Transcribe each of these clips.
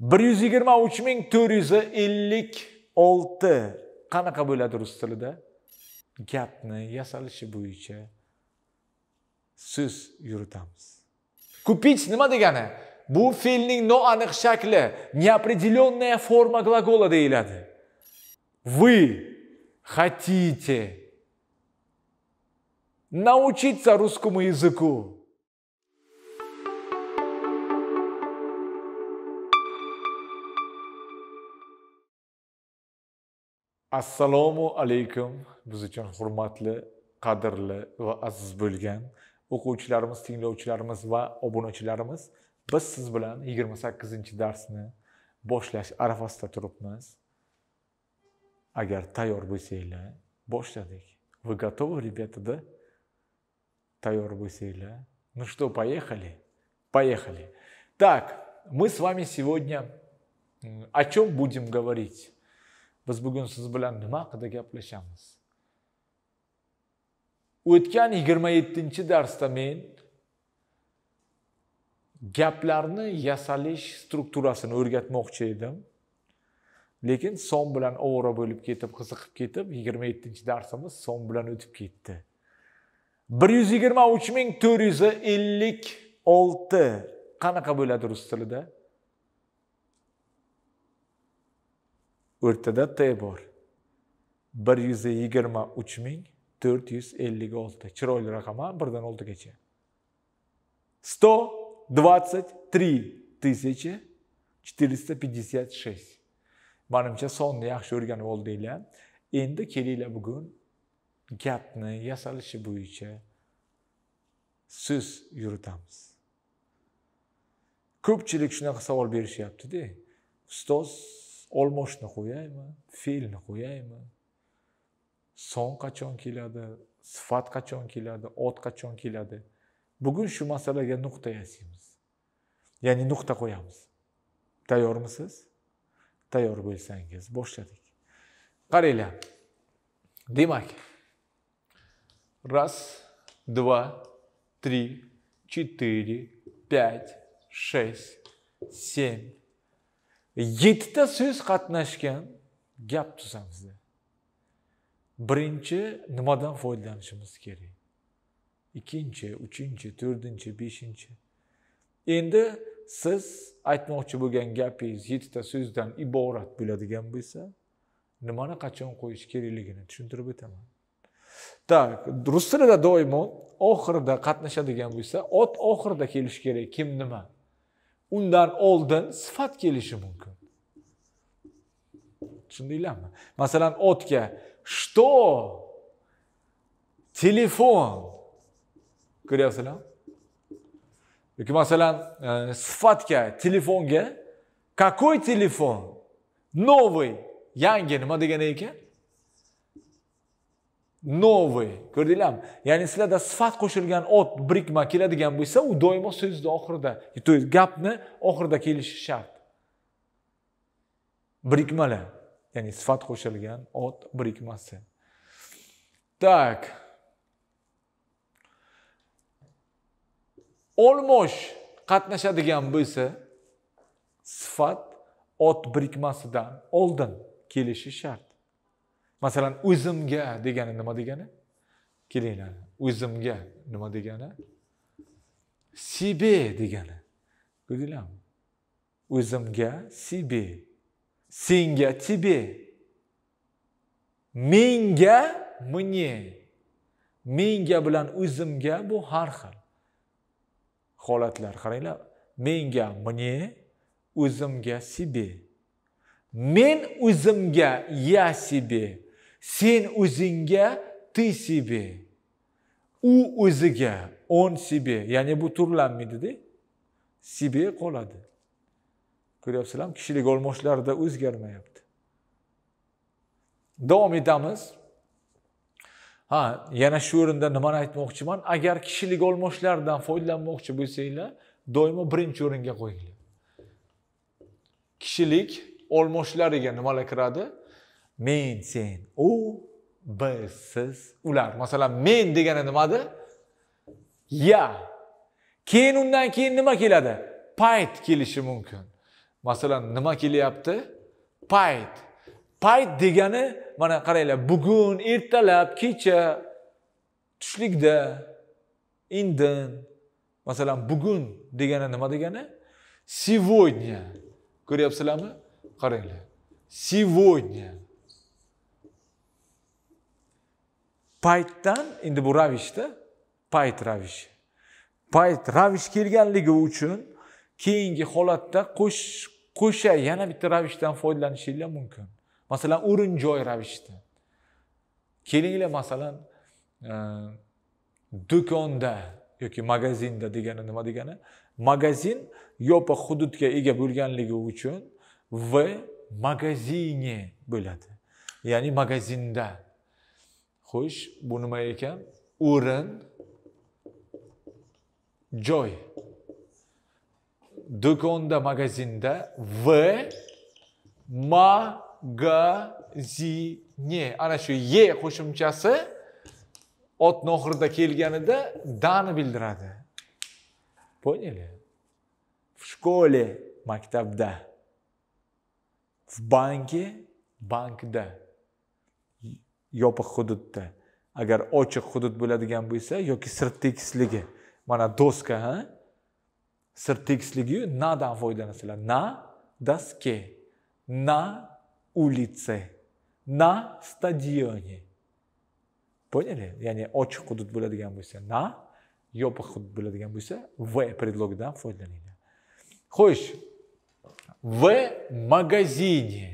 bir yuz yigirma uch ming to'rt yuz ellik olti qanaqa bo'ladi rus tilida gapni yasalishi bo'yicha so'z yuritamiz купить nima degani bu fe'lning noaniq shakli неопределенная forma глагола deyiladi вы хотите научиться русскому языку assalomu alaykum biz uchun hurmatli qadrli va aziz bo'lgan o'quvchilarimiz tinglovchilarimiz va obunachilarimiz biz siz bilan yigirma sakkizinchi darsni boshlash arafasida turibmiz agar tayyor bo'lsanglar boshladik вы готовы ребята да tayyor bo'lsanglar ну что поехали поехали так мы с вами сегодня о чем будем говорить biz bugun siz bilan nima haqida gaplashamiz o'tgan yigirma yettinchi darsda men gaplarni yasalish strukturasini o'rgatmoqchi edim lekin son bilan ovora bo'lib ketib qiziqib ketib yigirma yettinchi darsimiz son bilan o'tib ketdi bir yuz yigirma uch ming to'rt yuz ellik olti qanaqa bo'ladi rus tilida o'rtada t bor bir yuz yigirma uch ming to'rt yuz ellik olti chiroyli raqam a birdan oltigacha сто двадцать три тысячи четыреста пятьдесят шесть manimcha sonni yaxshi o'rganib oldinglar endi kelinglar bugun gapni yasalishi bo'yicha so'z yuritamiz ko'pchilik shunaqa savol berishyaptida ustoz olmoshni qo'yaymi fe'lni qo'yaymi son qachon keladi sifat qachon keladi ot qachon keladi bugun shu masalaga nuqta yasaymiz ya'ni nuqta qo'yamiz tayyormisiz tayyor bo'lsangiz boshladik qaranglar demak раз два три четыре пять шесть семь yettita so'z qatnashgan gap tuzamizda birinchi nimadan foydalanishimiz kerak ikkinchi uchinchi to'rtinchi beshinchi endi siz aytmoqchi bo'lgan gapingiz yettita so'zdan iborat bo'ladigan bo'lsa nimani qachon qo'yish kerakligini tushuntirib o'taman так rus tilida doimo oxirida qatnashadigan bo'lsa ot oxirida kelishi kerak kim nima undan oldun sıfat mümkün. kelishi mumkin tushundinglarmi masalan otga şto telefon ko'ryapsizlarmi yoki masalan e, sifatga telefonga kakoy telefon новый yangi madde degani ekan новый ko'rdinglarmi ya'ni sizlarda sifat qo'shilgan ot birikma keladigan bo'lsa u doimo so'zni oxirida то e, есть gapni oxirida kelishi shart birikmalar ya'ni sifat qo'shilgan ot birikmasi так olmosh qatnashadigan bo'lsa sifat ot birikmasidan oldin kelishi shart masalan o'zimga degani nima degani kelinglar o'zimga nima degani sibe degani ko'rdinglarmi o'zimga sibe senga tibe menga mne menga bilan o'zimga bu har xil holatlar qaranglar menga mne o'zimga sibe men o'zimga ya sibe Sen o'zingga, ты себе. U o'ziga, он себе. Ya'ni bu turlanmaydida. Себе qoladi. Ko'ryapsizlarmi? Kishilik olmoshlarida o'zgarmayapti. Davom etamiz. Ha, yana shu o'rinda nimani aytmoqchiman? Agar kishilik olmoshlardan foydalanmoqchi bo'lsanglar, doimo birinchi o'ringa qo'yinglar. Kishilik olmoshlariga nimalar kiradi? maintain. U bizsiz ular. Masalan men degani nimadi? Ya. Keyin undan keyin nima keladi? Payt kelishi mumkin. Masalan nima kelyapti? Payt. Payt degani mana qaranglar bugun, ertalab, kecha, tushlikda, indin. Masalan bugun degani nima degani? Сегодня. Ko'ryapsizlarmi? Qaranglar. Сегодня. paytdan endi bu ravishda payt ravish payt ravish kelganligi uchun keyingi holatda qo'sh qo'sha yana bitta ravishdan foydalanishinglar mumkin masalan o'rin joy ravishda kelinglar masalan e, do'konda yoki magazinda degani nima degani magazin yopiq hududga ega bo'lganligi uchun v magazine bo'ladi ya'ni magazinda xo'sh bu nima ekan o'rin joy do'konda magazinda v magazine ana shu ye qo'shimchasi otni oxirida kelganida dani bildiradi поняли в школе maktabda в банке bankda yopiq hududda agar ochiq hudud bo'ladigan bo'lsa yoki sirt tekisligi mana doska ha sirt tekisligiyu nadan foydalanasizlar na doske na улице, na стадионе. Поняли? Ya'ni ochiq hudud bo'ladigan bo'lsa na yopiq hudud bo'ladigan bo'lsa v predlogidan foydalaninglar. Xo'sh, в магазине.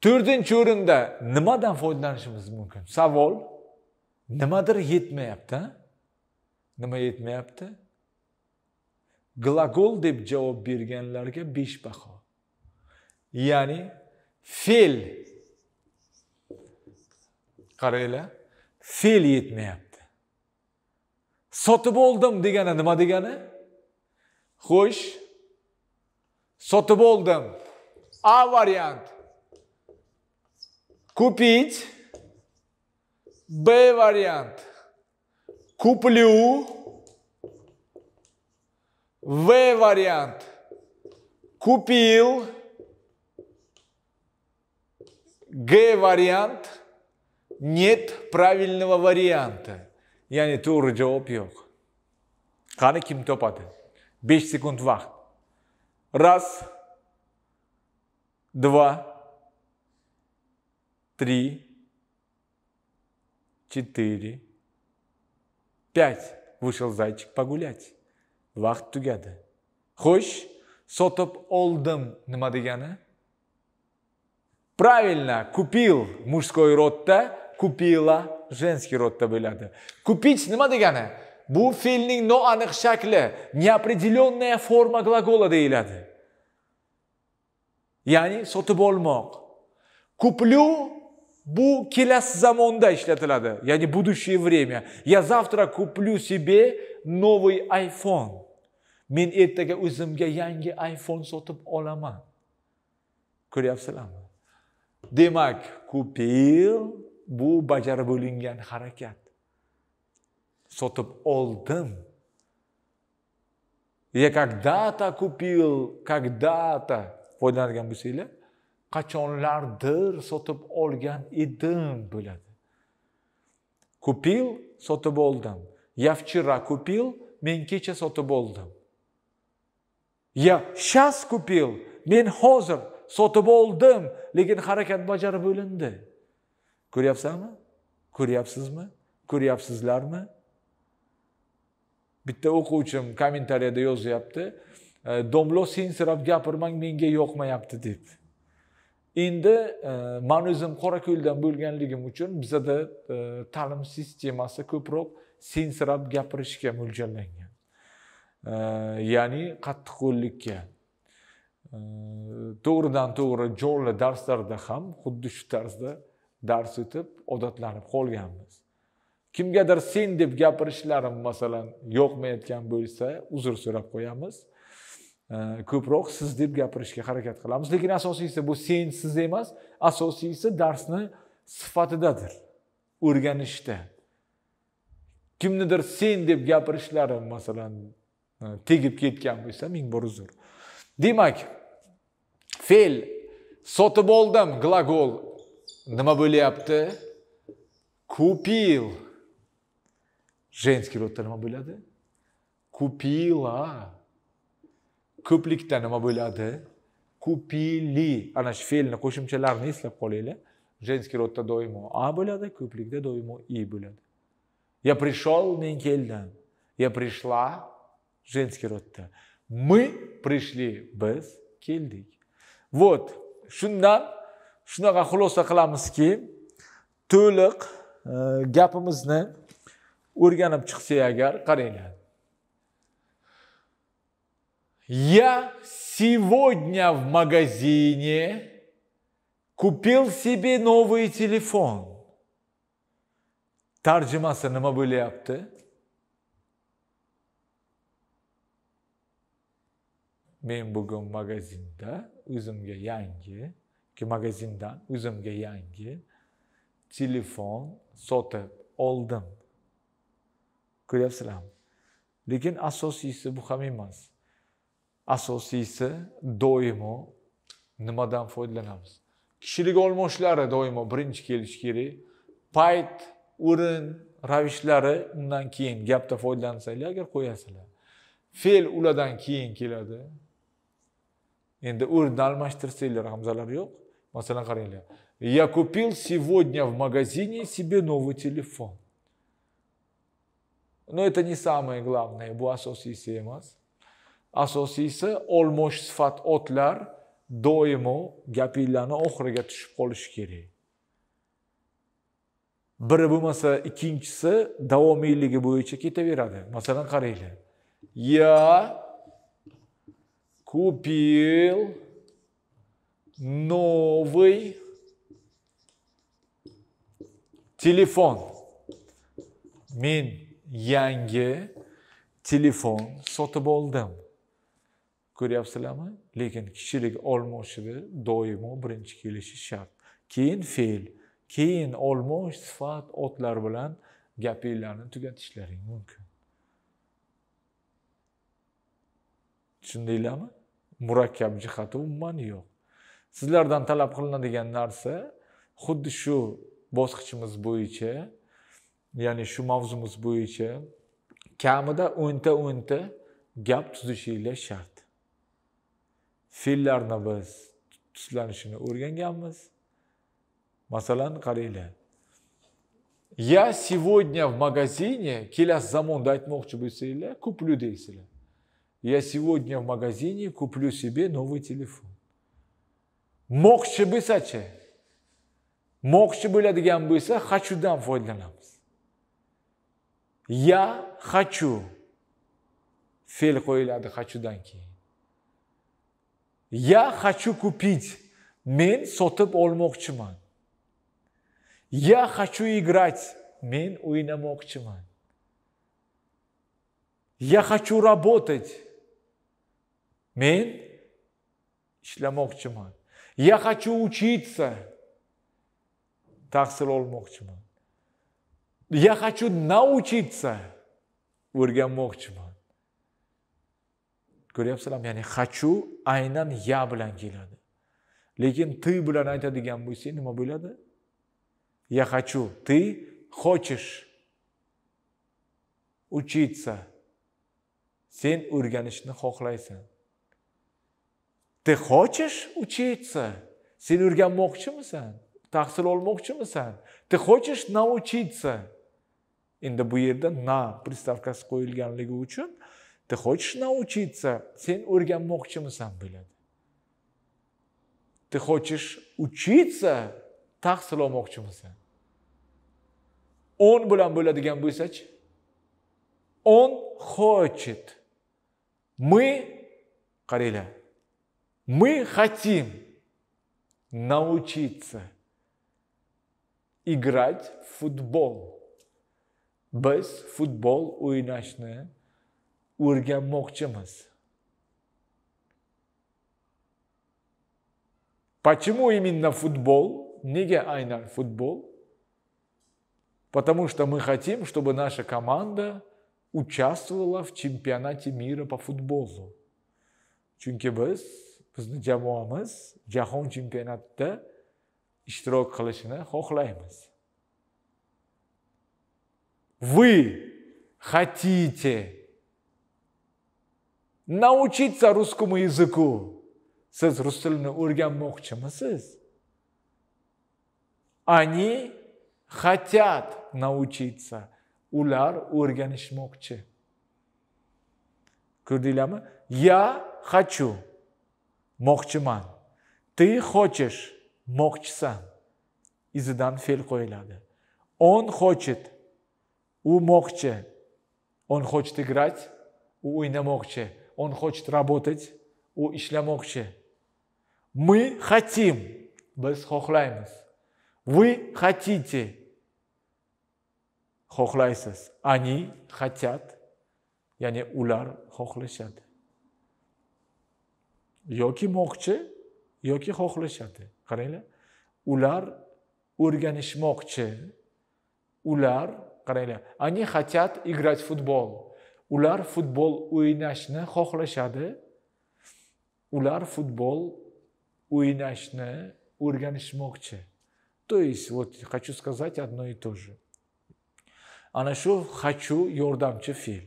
to'rtinchi o'rinda nimadan foydalanishimiz mumkin savol nimadir yetmayapti nima yetmayapti glagol deb javob berganlarga besh baho ya'ni fe'l qaranglar fe'l yetmayapti sotib oldim degani nima degani xo'sh sotib oldim a variant Купить. Б вариант. Куплю. В вариант. Купил. Г вариант. Нет правильного варианта. Я не cevap yok. Kanı kim topladı? 5 секунд вахт. Раз, два, три, четыре, пять. Вышел зайчик погулять. Вақт tugadi. Xo'sh, sotib oldim nima degani? Правильно, купил мужской то, купила женский то, bo'ladi. Купить nima degani? Bu fe'lning noaniq shakli, неопределенная форма глагола deyiladi. Яни sotib olmoq. Куплю Bu келес zamonda ishlatiladi, Yani будущее vremya. Ya zavtra kuplyu sebe novoy iPhone. Men ertaga o'zimga yangi iPhone sotib olaman. Ko'ryapsizlarmi? Demak, kupil bu bajarib bo'lingan harakat. Sotib oldim. Я когда-то купил, когда-то. Foydalangan bo'lsanglar, qachonlardir sotib olgan edim bo'ladi kupil sotib oldim я вчера купил men kecha sotib oldim я сейчас купил men hozir sotib oldim lekin harakat bajarib bo'lindi ko'ryapsanmi ko'ryapsizmi ko'ryapsizlarmi bitta o'quvchim kommentariyada yozyapti domlo sensirab gapirmang menga yoqmayapti deb endi e, man o'zim ko'ldan bo'lganligim uchun bizada e, ta'lim sistemasi ko'proq sensirab gapirishga mo'ljallangan e, ya'ni qattiqqo'llikka to'g'ridan to'g'ri jonli darslarda ham xuddi shu tarzda dars o'tib odatlanib qolganmiz kimgadir sen deb gapirishlarim masalan yoqmayotgan bo'lsa uzr so'rab qo'yamiz Э, ko'proq siz deb gapirishga harakat qilamiz lekin asosiysi bu sen siz emas asosiysi darsni sifatidadir o'rganishda kimnidir sen deb gapirishlari masalan e, tegib ketgan bo'lsa ming bor uzr demak fe'l sotib oldim glagol nima bo'lyapti kupil женский родda nima bo'ladi kupila ko'plikda nima bo'ladi kupili ana shu fe'lni qo'shimchalarini eslab qolaylik женский rodda doimo a bo'ladi ko'plikda doimo i bo'ladi я пришел men keldim я пришла женский rodda мы пришли biz keldik вот shundan shunaqa xulosa qilamizki to'liq e, gapimizni o'rganib chiqsak agar qaranglar Я сегодня в магазине купил себе новый телефон. Тарджимаса на мобиле апте. Мен бугун магазинда, узумге янги, ки магазиндан, узумге янги, телефон сотеп олдым. Куда сырам? Лекен асосиси бухам имаз. asosiysi doimo nimadan foydalanamiz kishilik olmoshlari doimo birinchi kelishi kerak payt o'rin ravishlari undan keyin gapda foydalansanglar agar qo'yasizlar fe'l ulardan keyin keladi endi o'rinni almashtirsanglar hamzalar yo'q masalan qaranglar я купил сегодня в магазине себе новый телефон но это не самое главное bu asosiysi emas asosiysi olmosh sifat otlar doimo gapinglarni oxiriga tushib qolishi kerak biri bo'lmasa ikkinchisi davomiyligi bo'yicha ketaveradi masalan qaranglar ya купил новый telefon men yangi telefon sotib oldim ko'ryapsizlarmi lekin kishilik olma doimo birinchi kelishi shart keyin fe'l keyin olmosh sifat otlar bilan gapinglarni tugatishlaring mumkin tushundinglarmi murakkab jihati umuman yo'q sizlardan talab qilinadigan narsa xuddi shu bosqichimiz bo'yicha ya'ni shu mavzumiz bo'yicha kamida o'nta o'nta gap tuzishinglar shart fe'llarni biz tuslanishini o'rganganmiz masalan qaranglar я сегодня в магазине kelasi zamonda aytmoqchi bo'lsanglar kuplю deysizlar я сегодня в магазине куплю себе новый telefon moqchi bo'lsachi moqchi bo'ladigan bo'lsa hachudan foydalanamiz ya hachu fe'l qo'yiladi hachudan keyin Я хочу купить. мен sotib olmoqchiman. Я хочу играть. мен o'ynamoqchiman. Я хочу работать. мен ishlamoqchiman. Я хочу учиться. тахсил olmoqchiman. Я хочу научиться. O'rganmoqchiman. ko'ryapsizlarmi ya'ni хочу aynan ya bilan keladi lekin ты bilan aytadigan bo'lsak nima bo'ladi я хочу ты хочешь учиться sen o'rganishni xohlaysan ты хочешь учиться sen o'rganmoqchimisan tahsil olmoqchimisan ты хочешь научиться endi bu yerda na приставкасы qo'yilganligi uchun Ты хочешь научиться, сен o'rganmoqchimisan biladi. Ты хочешь учиться, Так tahsil olmoqchimisan. 10 bilan bo'ladigan bo'lsachi? Он хочет. Мы, qaranglar. Мы хотим научиться играть в футбол. Без футбол o'ynashni o'rganmoqchimiz почему именно футбол nega aynan futbol потому что мы хотим чтобы наша команда участвовала в чемпионате мира по футболу chunki biz bizni jamoamiz jahon chempionatida ishtirok qilishini xohlaymiz вы хотите научиться русскому языку. Сіз рус тілін өргенмекшімісіз? Они хотят научиться. Улар өргенішмекші. Көрдейлемі? Я хочу. Мокчиман. Ты хочешь. Мокчсан. Изыдан фел койлады. Он хочет. У мокче. Он хочет играть. У уйна мокче. он хочет работать у ишлямокче. Мы хотим, без хохлаймас. Вы хотите, хохлайсас. Они хотят, я не улар хохлешат. Yoki moqchi, yoki xohlashadi. Qaranglar, ular мокче. Ular, qaranglar, они хотят играть в футбол. ular futbol o'ynashni xohlashadi ular futbol o'ynashni o'rganishmoqchi то есть вот хочу сказать одно и то же ana shu хочу yordamchi fe'l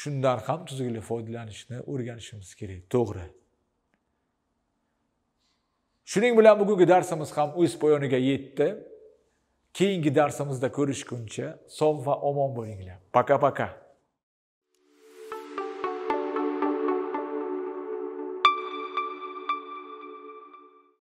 shundan ham tuzukli foydalanishni o'rganishimiz kerak to'g'ri shuning bilan bugungi darsimiz ham o'z poyoniga yetdi Keyingi darsimizda ko'rishguncha sog' va omon bo'linglar. paka. пока